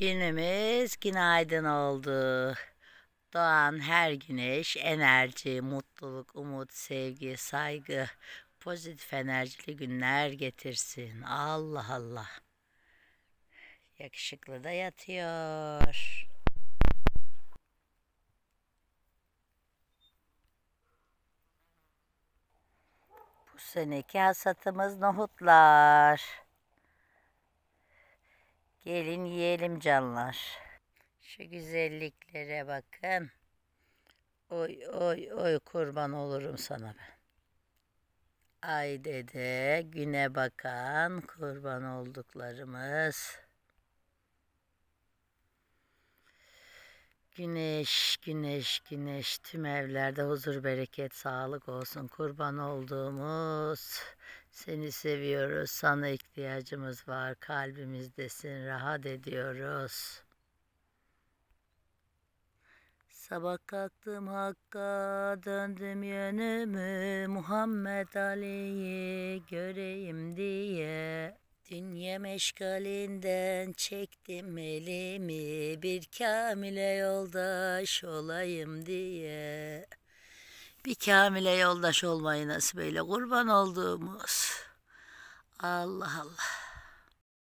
Günümüz günaydın oldu. Doğan her güneş enerji, mutluluk, umut, sevgi, saygı, pozitif enerjili günler getirsin. Allah Allah. Yakışıklı da yatıyor. Bu seneki hasatımız nohutlar. Gelin yiyelim canlar. Şu güzelliklere bakın. Oy oy oy kurban olurum sana ben. Ay dede güne bakan kurban olduklarımız. Güneş, güneş, güneş tüm evlerde huzur, bereket, sağlık olsun. Kurban olduğumuz, seni seviyoruz, sana ihtiyacımız var. Kalbimizdesin, rahat ediyoruz. Sabah kalktım Hakk'a, döndüm yönümü, Muhammed Ali'yi göreyim diye. Dünya meşgalinden çektim elimi Bir kamile yoldaş olayım diye Bir kamile yoldaş olmayı nasıl böyle kurban olduğumuz Allah Allah